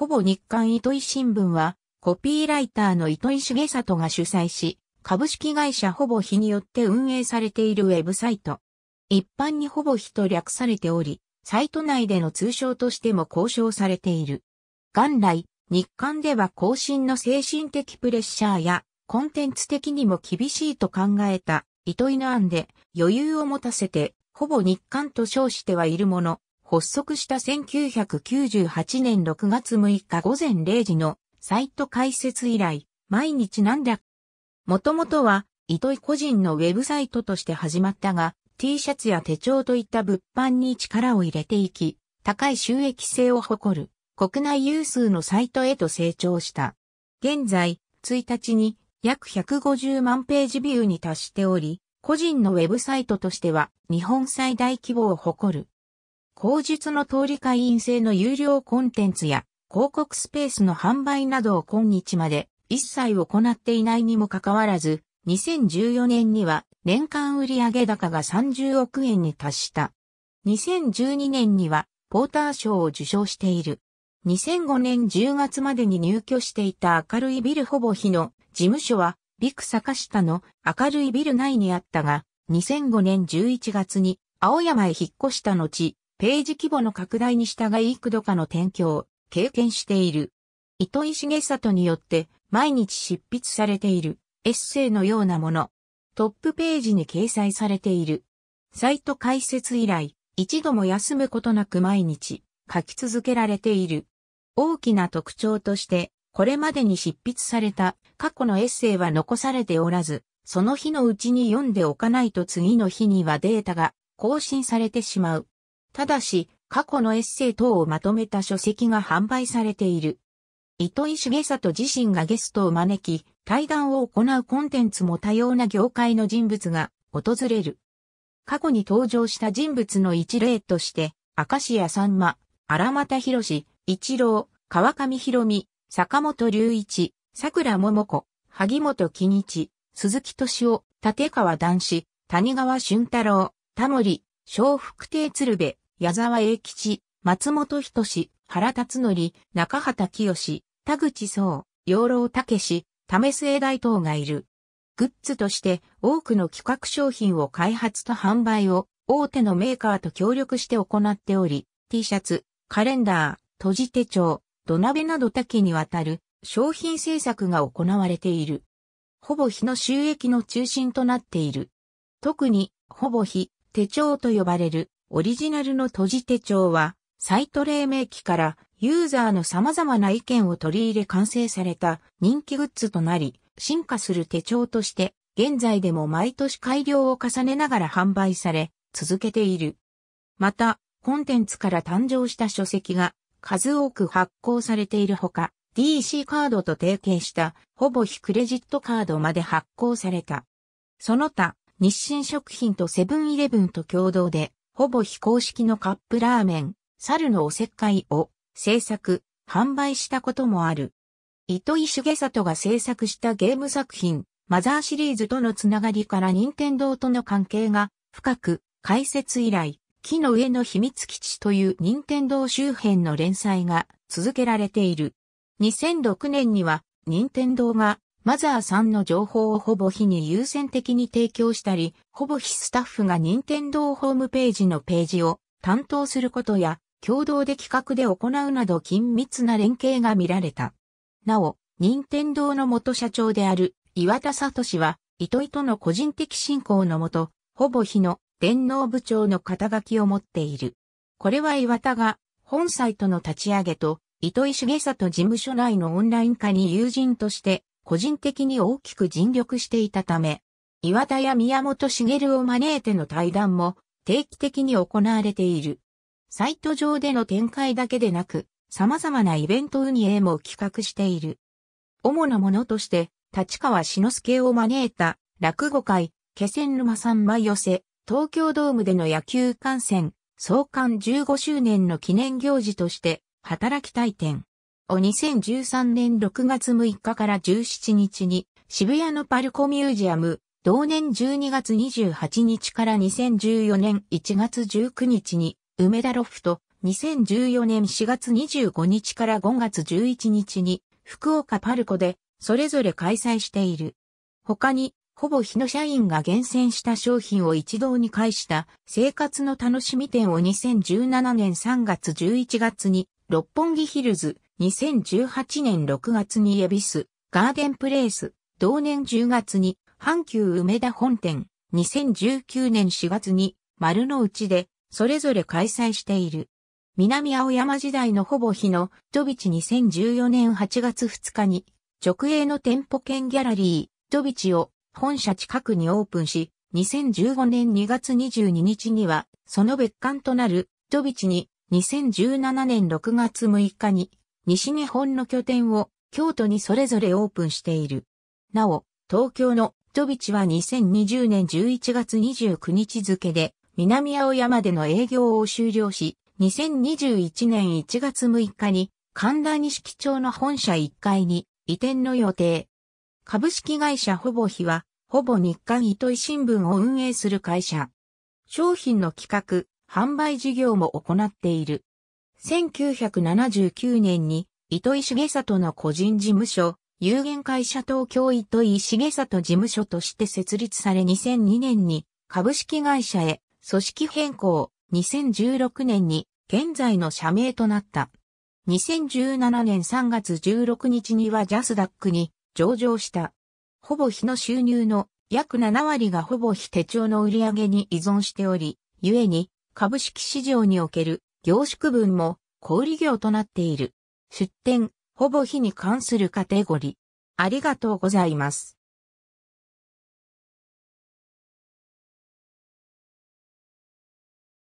ほぼ日刊糸井新聞は、コピーライターの糸井重里が主催し、株式会社ほぼ日によって運営されているウェブサイト。一般にほぼ日と略されており、サイト内での通称としても交渉されている。元来、日刊では更新の精神的プレッシャーや、コンテンツ的にも厳しいと考えた、糸井の案で余裕を持たせて、ほぼ日刊と称してはいるもの発足した1998年6月6日午前0時のサイト開設以来、毎日何らもともとは、糸井個人のウェブサイトとして始まったが、T シャツや手帳といった物販に力を入れていき、高い収益性を誇る国内有数のサイトへと成長した。現在、1日に約150万ページビューに達しており、個人のウェブサイトとしては日本最大規模を誇る口述の通り会員制の有料コンテンツや広告スペースの販売などを今日まで一切行っていないにもかかわらず、2014年には年間売上高が30億円に達した。2012年にはポーター賞を受賞している。2005年10月までに入居していた明るいビルほぼ日の事務所はビク坂下の明るいビル内にあったが、2005年11月に青山へ引っ越した後、ページ規模の拡大に従い幾度かの転居を経験している。糸井重里によって毎日執筆されているエッセイのようなもの。トップページに掲載されている。サイト開設以来、一度も休むことなく毎日書き続けられている。大きな特徴として、これまでに執筆された過去のエッセイは残されておらず、その日のうちに読んでおかないと次の日にはデータが更新されてしまう。ただし、過去のエッセイ等をまとめた書籍が販売されている。糸井重里自身がゲストを招き、対談を行うコンテンツも多様な業界の人物が訪れる。過去に登場した人物の一例として、明石家さんま、荒又博士、一郎、川上博美、坂本隆一、桜桃子、萩本欽一、鈴木敏夫、立川男子、谷川俊太郎、田森、小福亭鶴瓶、矢沢永吉、松本人志、原辰則、中畑清、田口総、養老武志、為末大等がいる。グッズとして多くの企画商品を開発と販売を大手のメーカーと協力して行っており、T シャツ、カレンダー、閉じ手帳、土鍋など多岐にわたる商品制作が行われている。ほぼ日の収益の中心となっている。特に、ほぼ日、手帳と呼ばれるオリジナルの閉じ手帳は、サイト黎明期からユーザーの様々な意見を取り入れ完成された人気グッズとなり、進化する手帳として、現在でも毎年改良を重ねながら販売され、続けている。また、コンテンツから誕生した書籍が数多く発行されているほか、DC カードと提携したほぼ非クレジットカードまで発行された。その他、日清食品とセブンイレブンと共同でほぼ非公式のカップラーメン、猿のおせっかいを制作、販売したこともある。糸井重里が制作したゲーム作品、マザーシリーズとのつながりから任天堂との関係が深く、開設以来、木の上の秘密基地という任天堂周辺の連載が続けられている。2006年には、任天堂がマザーさんの情報をほぼ日に優先的に提供したり、ほぼ日スタッフが任天堂ホームページのページを担当することや、共同で企画で行うなど緊密な連携が見られた。なお、任天堂の元社長である岩田聡は、糸井との個人的信仰のもと、ほぼ日の電脳部長の肩書きを持っている。これは岩田が、本サイトの立ち上げと、糸井重里事務所内のオンライン化に友人として個人的に大きく尽力していたため、岩田や宮本茂を招いての対談も定期的に行われている。サイト上での展開だけでなく、様々なイベント運営も企画している。主なものとして、立川志の輔を招いた落語会、気仙沼さん枚寄せ、東京ドームでの野球観戦、創刊15周年の記念行事として、働きたい点。を2013年6月6日から17日に渋谷のパルコミュージアム、同年12月28日から2014年1月19日に梅田ロフト、2014年4月25日から5月11日に福岡パルコでそれぞれ開催している。他に、ほぼ日の社員が厳選した商品を一堂に会した生活の楽しみ店を2017年3月11月に六本木ヒルズ、2018年6月に恵比寿、ガーデンプレイス、同年10月に阪急梅田本店、2019年4月に丸の内でそれぞれ開催している。南青山時代のほぼ日のドビチ2014年8月2日に直営の店舗兼ギャラリードビチを本社近くにオープンし、2015年2月22日にはその別館となるドビチに2017年6月6日に西日本の拠点を京都にそれぞれオープンしている。なお、東京のトビは2020年11月29日付で南青山での営業を終了し、2021年1月6日に神田錦町の本社1階に移転の予定。株式会社ほぼ日は、ほぼ日刊糸井新聞を運営する会社。商品の企画、販売事業も行っている。1979年に、糸井重里の個人事務所、有限会社東京糸井重里事務所として設立され2002年に株式会社へ組織変更、2016年に現在の社名となった。2017年3月16日にはジャスダックに上場した。ほぼ日の収入の約7割がほぼ非手帳の売り上げに依存しており、ゆえに株式市場における凝縮分も小売業となっている。出店、ほぼ日に関するカテゴリー。ありがとうございます。